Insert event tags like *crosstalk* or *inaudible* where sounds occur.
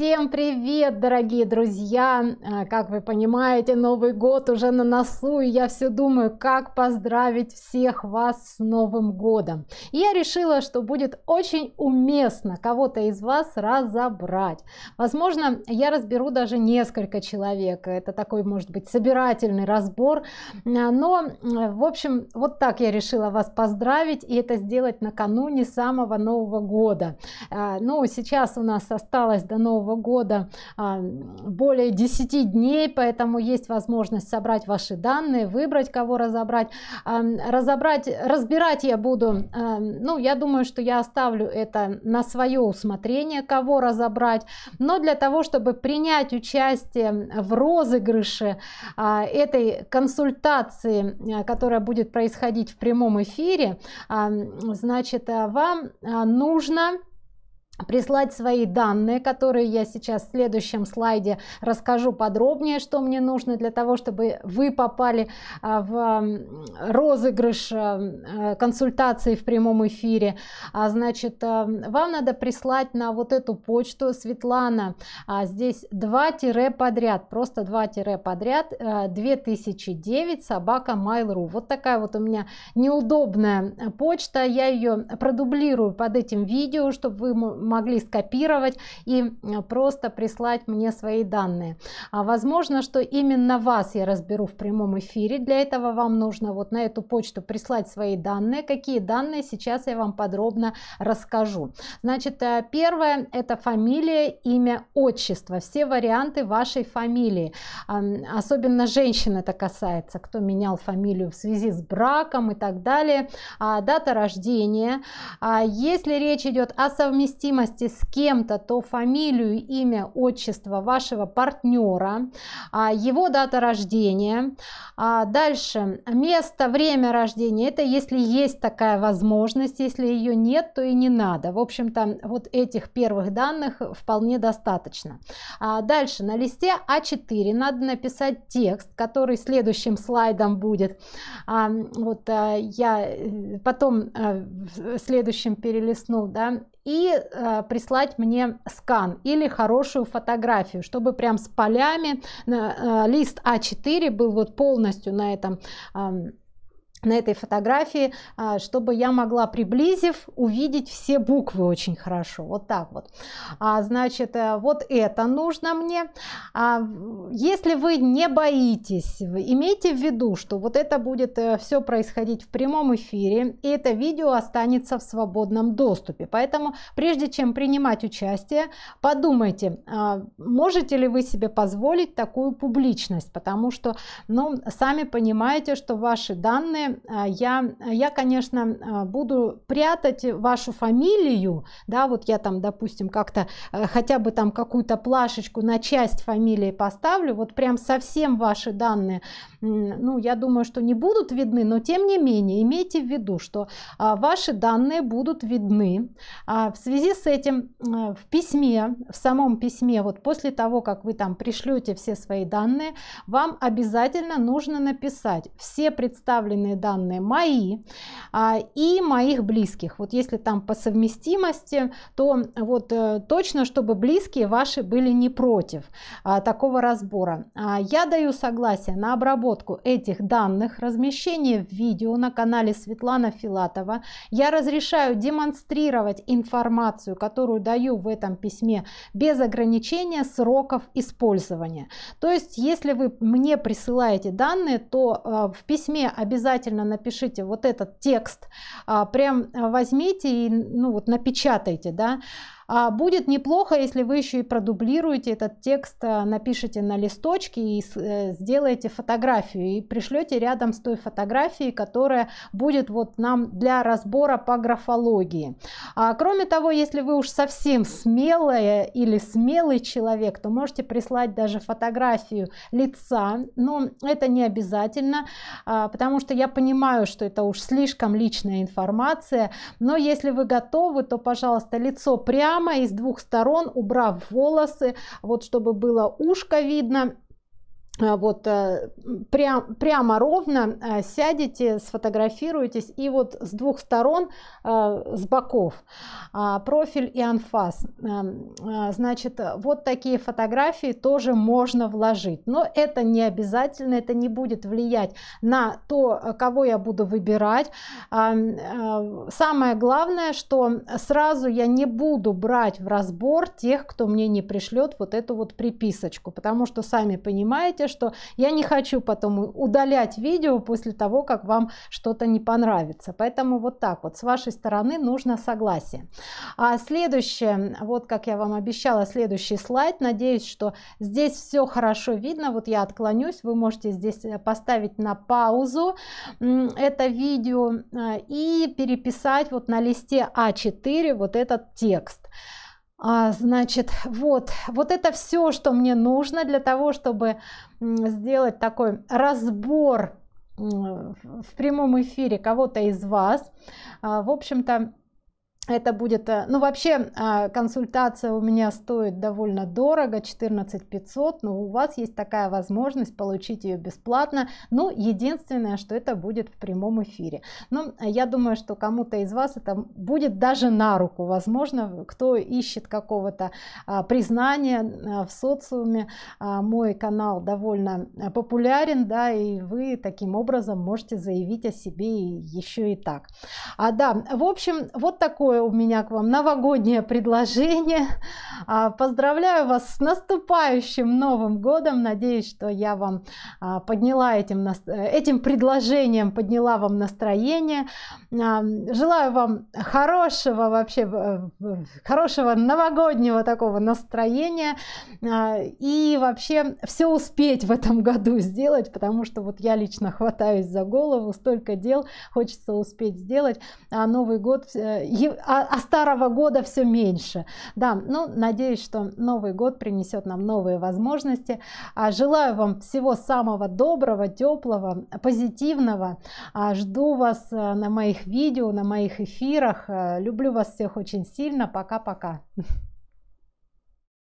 Всем привет, дорогие друзья! Э, как вы понимаете, Новый год уже на носу, и я все думаю, как поздравить всех вас с Новым годом. И я решила, что будет очень уместно кого-то из вас разобрать. Возможно, я разберу даже несколько человек. Это такой, может быть, собирательный разбор. Э, но, э, в общем, вот так я решила вас поздравить, и это сделать накануне самого Нового года. Ну, сейчас у нас осталось до Нового Нового года а, более 10 дней, поэтому есть возможность собрать ваши данные, выбрать кого разобрать. А, разобрать, разбирать я буду, а, ну я думаю, что я оставлю это на свое усмотрение, кого разобрать. Но для того, чтобы принять участие в розыгрыше этой консультации, которая будет происходить в прямом эфире, значит, вам нужно прислать свои данные, которые я сейчас в следующем слайде расскажу подробнее, что мне нужно для того, чтобы вы попали а, в розыгрыш э, э, консультации в прямом эфире. А Значит, э, вам надо прислать на вот эту почту Светлана, а, здесь 2 тире подряд, просто 2 тире подряд, 2009 собака Mail.ru. Вот такая вот у меня неудобная почта, я ее продублирую под этим видео, чтобы вы могли скопировать и просто прислать мне свои данные а возможно что именно вас я разберу в прямом эфире для этого вам нужно вот на эту почту прислать свои данные какие данные сейчас я вам подробно расскажу значит э, первое это фамилия имя отчество все варианты вашей фамилии особенно женщин это касается кто менял фамилию в связи с браком и так далее а, дата рождения а, если речь идет о совместимости необходимости с кем-то, то фамилию, имя, отчество вашего партнера, а, его дата рождения. А, дальше место, время рождения. Это если есть такая возможность, если ее нет, то и не надо. В общем-то, вот этих первых данных вполне достаточно. А, дальше на листе А4 надо написать текст, который следующим слайдом будет. Вот я э, потом следующим перелистну, да, и э, прислать мне скан или хорошую фотографию, чтобы прям с полями э, э, лист А4 был вот полностью на этом э, на этой фотографии, а, чтобы я могла, приблизив, увидеть все буквы очень хорошо. Вот так вот. А, значит, э, вот это нужно мне. А, если вы не боитесь, имейте в виду, что вот это будет э, все происходить в прямом эфире, и это видео останется в свободном доступе. Поэтому, прежде чем принимать участие, подумайте, а, можете ли вы себе позволить такую публичность, потому что, ну, сами понимаете, что ваши данные а, я я конечно а, буду прятать вашу фамилию да вот я там допустим как-то э, хотя бы там какую-то плашечку на часть фамилии поставлю вот прям совсем ваши данные ну я думаю что не будут видны но тем не менее имейте в виду что а, ваши данные будут видны в связи с этим в письме в самом письме вот после того как вы там пришлете все свои данные вам обязательно нужно написать все представленные данные мои а, и моих близких. Вот если там по совместимости, то вот э, точно, чтобы близкие ваши были не против а, такого разбора. А, я даю согласие на обработку этих данных, размещение в видео на канале Светлана Филатова. Я разрешаю демонстрировать информацию, которую даю в этом письме, без ограничения сроков использования. То есть, если вы мне присылаете данные, то а, в письме обязательно обязательно напишите вот этот текст, а, прям а, возьмите и ну, вот напечатайте, да, а будет неплохо, если вы еще и продублируете этот текст, а, напишите на листочке и э, сделаете фотографию и пришлете рядом с той фотографией, которая будет вот нам для разбора по графологии. А кроме того, если вы уж совсем смелая или смелый человек, то можете прислать даже фотографию лица, но это не обязательно, а, потому что я понимаю, что это уж слишком личная информация, но если вы готовы, то, пожалуйста, лицо прямо самое, и с двух сторон убрав волосы, вот чтобы было ушко видно а, вот э, прям, прямо ровно э, сядете, сфотографируетесь и вот с двух сторон, э, с боков, а, профиль и анфас. Эм, значит, вот такие фотографии тоже можно вложить, но это не обязательно, это не будет влиять на то, кого я буду выбирать. Эм, самое главное, что сразу я не буду брать в разбор тех, кто мне не пришлет вот эту вот приписочку, потому что сами понимаете, что я не хочу потом удалять видео после того, как вам что-то не понравится. Поэтому вот так вот с вашей стороны нужно согласие. А следующее, вот как я вам обещала, следующий слайд. Надеюсь, что здесь все хорошо видно. Вот я отклонюсь, вы можете здесь э, поставить на паузу это видео э, и переписать вот на листе А4 вот этот текст. А, значит вот вот это все что мне нужно для того чтобы сделать такой разбор в прямом эфире кого-то из вас а, в общем-то это будет э, ну вообще а, консультация у меня стоит довольно дорого 14 500 но у вас есть такая возможность получить ее бесплатно ну единственное что это будет в прямом эфире но ну, я думаю что кому-то из вас это будет даже на руку возможно кто ищет какого-то а, признания а, в социуме мой канал довольно э, популярен да и вы таким образом можете заявить о себе еще и так а да в общем вот такое такое у меня к вам новогоднее предложение. А, поздравляю вас с наступающим Новым годом. Надеюсь, что я вам а, подняла этим, этим предложением, подняла вам настроение. А, желаю вам хорошего вообще, э, э, хорошего новогоднего такого настроения и вообще все успеть в этом году сделать, потому что вот я лично хватаюсь за голову, столько дел хочется успеть сделать. А Новый год, э, а, а, старого года все меньше да ну надеюсь что новый год принесет нам новые возможности а желаю вам всего самого доброго теплого позитивного а жду вас э, на моих видео на моих эфирах э, люблю вас всех очень сильно пока пока *laughs*